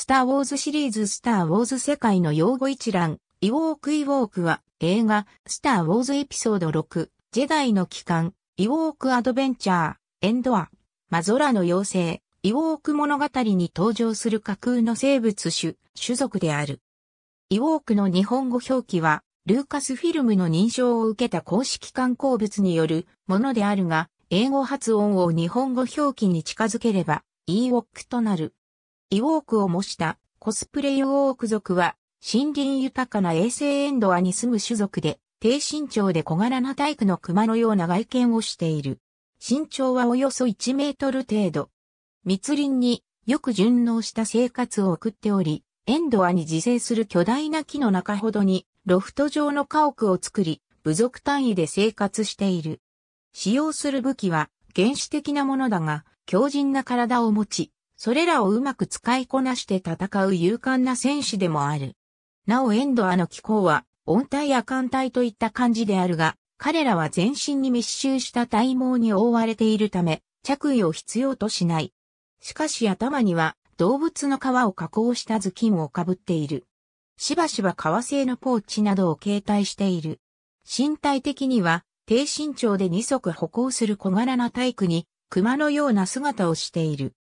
スター・ウォーズシリーズスター・ウォーズ世界の用語一覧、イウォーク・イウォークは映画、スター・ウォーズエピソード6、ジェダイの帰還、イウォーク・アドベンチャー、エンドア、マゾラの妖精、イウォーク物語に登場する架空の生物種、種族である。イウォークの日本語表記は、ルーカスフィルムの認証を受けた公式観光物によるものであるが、英語発音を日本語表記に近づければ、イーウォックとなる。イウォークを模したコスプレイウォーク族は森林豊かな衛星エンドアに住む種族で低身長で小柄な体育の熊のような外見をしている。身長はおよそ1メートル程度。密林によく順応した生活を送っており、エンドアに自生する巨大な木の中ほどにロフト状の家屋を作り、部族単位で生活している。使用する武器は原始的なものだが、強靭な体を持ち、それらをうまく使いこなして戦う勇敢な戦士でもある。なおエンドアの機構は、温帯や寒帯といった感じであるが、彼らは全身に密集した体毛に覆われているため、着衣を必要としない。しかし頭には動物の皮を加工した頭巾をかぶっている。しばしば革製のポーチなどを携帯している。身体的には低身長で二足歩行する小柄な体育に熊のような姿をしている。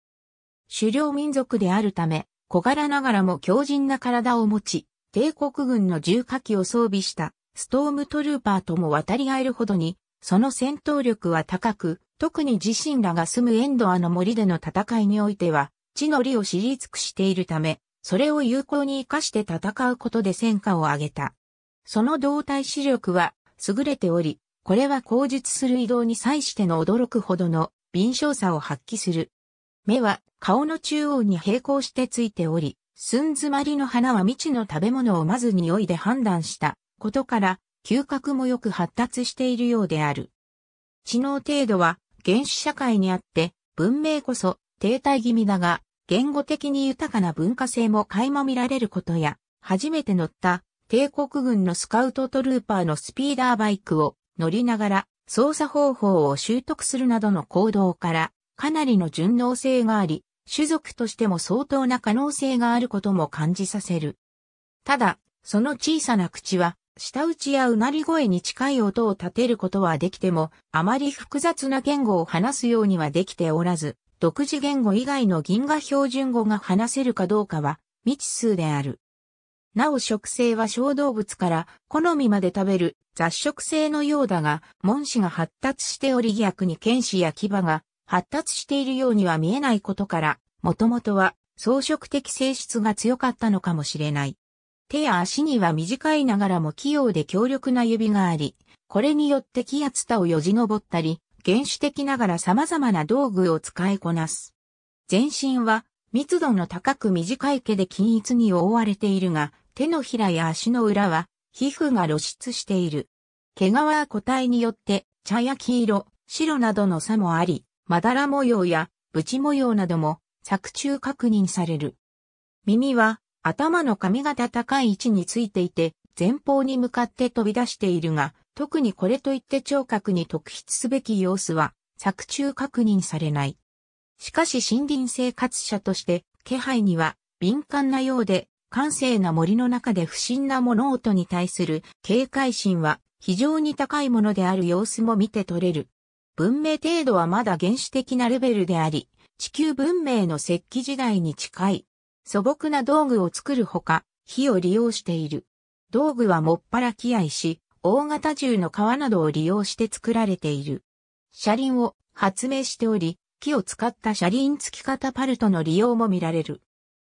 狩猟民族であるため、小柄ながらも強靭な体を持ち、帝国軍の重火器を装備したストームトルーパーとも渡り合えるほどに、その戦闘力は高く、特に自身らが住むエンドアの森での戦いにおいては、地の利を知り尽くしているため、それを有効に活かして戦うことで戦果を上げた。その動体視力は優れており、これは口述する移動に際しての驚くほどの敏捷さを発揮する目は顔の中央に並行してついており、寸詰まりの花は未知の食べ物をまず匂いで判断したことから、嗅覚もよく発達しているようである。知能程度は原始社会にあって、文明こそ停滞気味だが、言語的に豊かな文化性も垣間見られることや、初めて乗った帝国軍のスカウトトルーパーのスピーダーバイクを乗りながら操作方法を習得するなどの行動から、かなりの順応性があり、種族としても相当な可能性があることも感じさせる。ただ、その小さな口は、舌打ちやうなり声に近い音を立てることはできても、あまり複雑な言語を話すようにはできておらず、独自言語以外の銀河標準語が話せるかどうかは未知数である。なお食性は小動物から好みまで食べる雑食性のようだが、門歯が発達しており逆に剣士や牙が発達しているようには見えないことから、もともとは装飾的性質が強かったのかもしれない。手や足には短いながらも器用で強力な指があり、これによって気やツタをよじ登ったり、原始的ながら様々な道具を使いこなす。全身は密度の高く短い毛で均一に覆われているが、手のひらや足の裏は皮膚が露出している。毛皮は個体によって茶や黄色、白などの差もあり、まだら模様やブチ模様なども作中確認される。耳は頭の髪型高い位置についていて前方に向かって飛び出しているが、特にこれといって聴覚に特筆すべき様子は作中確認されない。しかし森林生活者として気配には敏感なようで、閑静な森の中で不審な物音に対する警戒心は非常に高いものである様子も見て取れる。文明程度はまだ原始的なレベルであり、地球文明の石器時代に近い、素朴な道具を作るほか、火を利用している。道具はもっぱら気合し、大型銃の皮などを利用して作られている。車輪を発明しており、木を使った車輪付き方パルトの利用も見られる。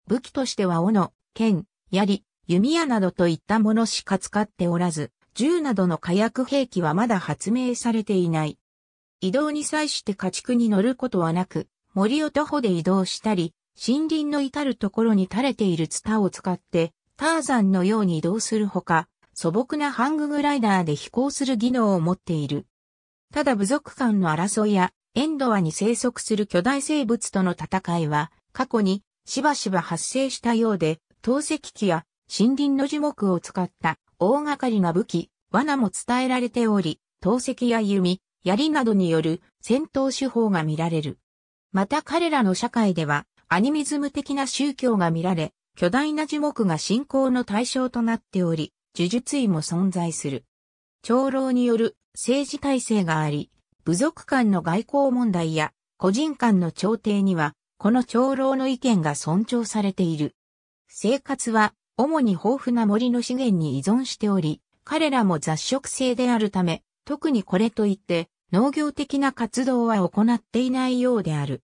武器としては斧、剣、槍、弓矢などといったものしか使っておらず、銃などの火薬兵器はまだ発明されていない。移動に際して家畜に乗ることはなく、森を徒歩で移動したり、森林の至るところに垂れているツタを使って、ターザンのように移動するほか、素朴なハンググライダーで飛行する技能を持っている。ただ部族間の争いや、エンドアに生息する巨大生物との戦いは、過去にしばしば発生したようで、投石機や森林の樹木を使った大掛かりな武器、罠も伝えられており、投石や弓、槍などによる戦闘手法が見られる。また彼らの社会では、アニミズム的な宗教が見られ、巨大な樹木が信仰の対象となっており、呪術医も存在する。長老による政治体制があり、部族間の外交問題や個人間の調停には、この長老の意見が尊重されている。生活は主に豊富な森の資源に依存しており、彼らも雑食性であるため、特にこれといって農業的な活動は行っていないようである。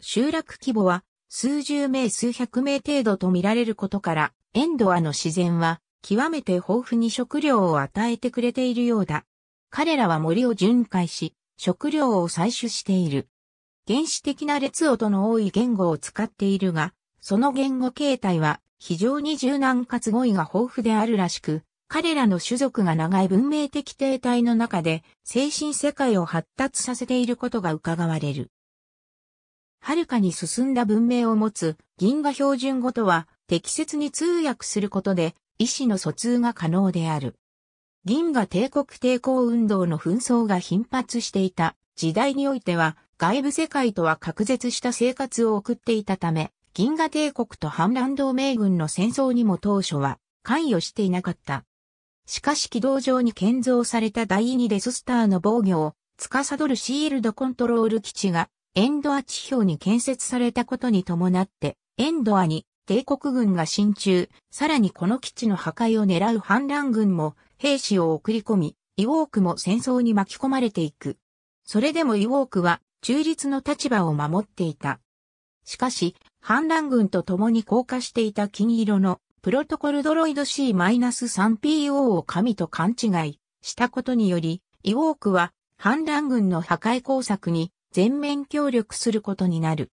集落規模は数十名数百名程度と見られることから、エンドアの自然は極めて豊富に食料を与えてくれているようだ。彼らは森を巡回し、食料を採取している。原始的な列音の多い言語を使っているが、その言語形態は非常に柔軟かつ語彙が豊富であるらしく、彼らの種族が長い文明的停滞の中で精神世界を発達させていることが伺われる。はるかに進んだ文明を持つ銀河標準語とは適切に通訳することで意思の疎通が可能である。銀河帝国抵抗運動の紛争が頻発していた時代においては外部世界とは隔絶した生活を送っていたため、銀河帝国と反乱同盟軍の戦争にも当初は関与していなかった。しかし軌道上に建造された第2レススターの防御を、司るシールドコントロール基地が、エンドア地表に建設されたことに伴って、エンドアに帝国軍が進駐、さらにこの基地の破壊を狙う反乱軍も兵士を送り込み、イウォークも戦争に巻き込まれていく。それでもイウォークは中立の立場を守っていた。しかし、反乱軍と共に降下していた金色のプロトコルドロイド C-3PO を神と勘違いしたことにより、イウォークは反乱軍の破壊工作に全面協力することになる。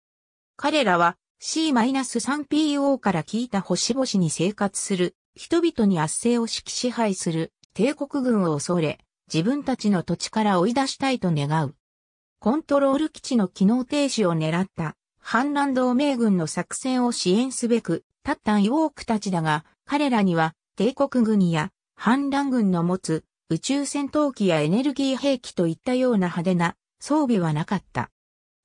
彼らは C-3PO から聞いた星々に生活する人々に圧政を指揮支配する帝国軍を恐れ、自分たちの土地から追い出したいと願う。コントロール基地の機能停止を狙った反乱同盟軍の作戦を支援すべくたったんヨークたちだが、彼らには帝国軍や反乱軍の持つ宇宙戦闘機やエネルギー兵器といったような派手な装備はなかった。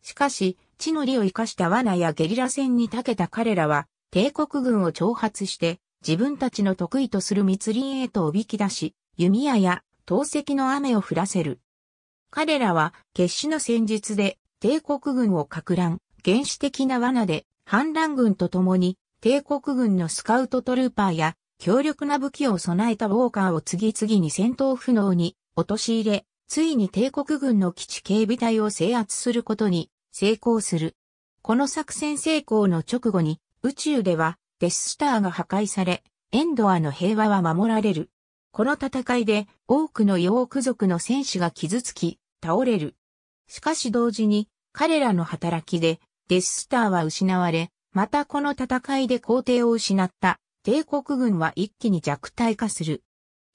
しかし、地の利を生かした罠やゲリラ戦に長けた彼らは、帝国軍を挑発して、自分たちの得意とする密林へとおびき出し、弓矢や投石の雨を降らせる。彼らは、決死の戦術で、帝国軍を拡乱、原始的な罠で、反乱軍と共に、帝国軍のスカウトトルーパーや強力な武器を備えたウォーカーを次々に戦闘不能に陥れ、ついに帝国軍の基地警備隊を制圧することに成功する。この作戦成功の直後に宇宙ではデススターが破壊され、エンドアの平和は守られる。この戦いで多くのヨーク族の戦士が傷つき、倒れる。しかし同時に彼らの働きでデススターは失われ、またこの戦いで皇帝を失った帝国軍は一気に弱体化する。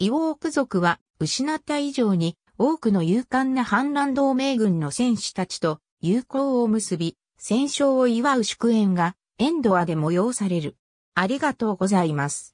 イオーク族は失った以上に多くの勇敢な反乱同盟軍の戦士たちと友好を結び、戦勝を祝う祝宴がエンドアで催される。ありがとうございます。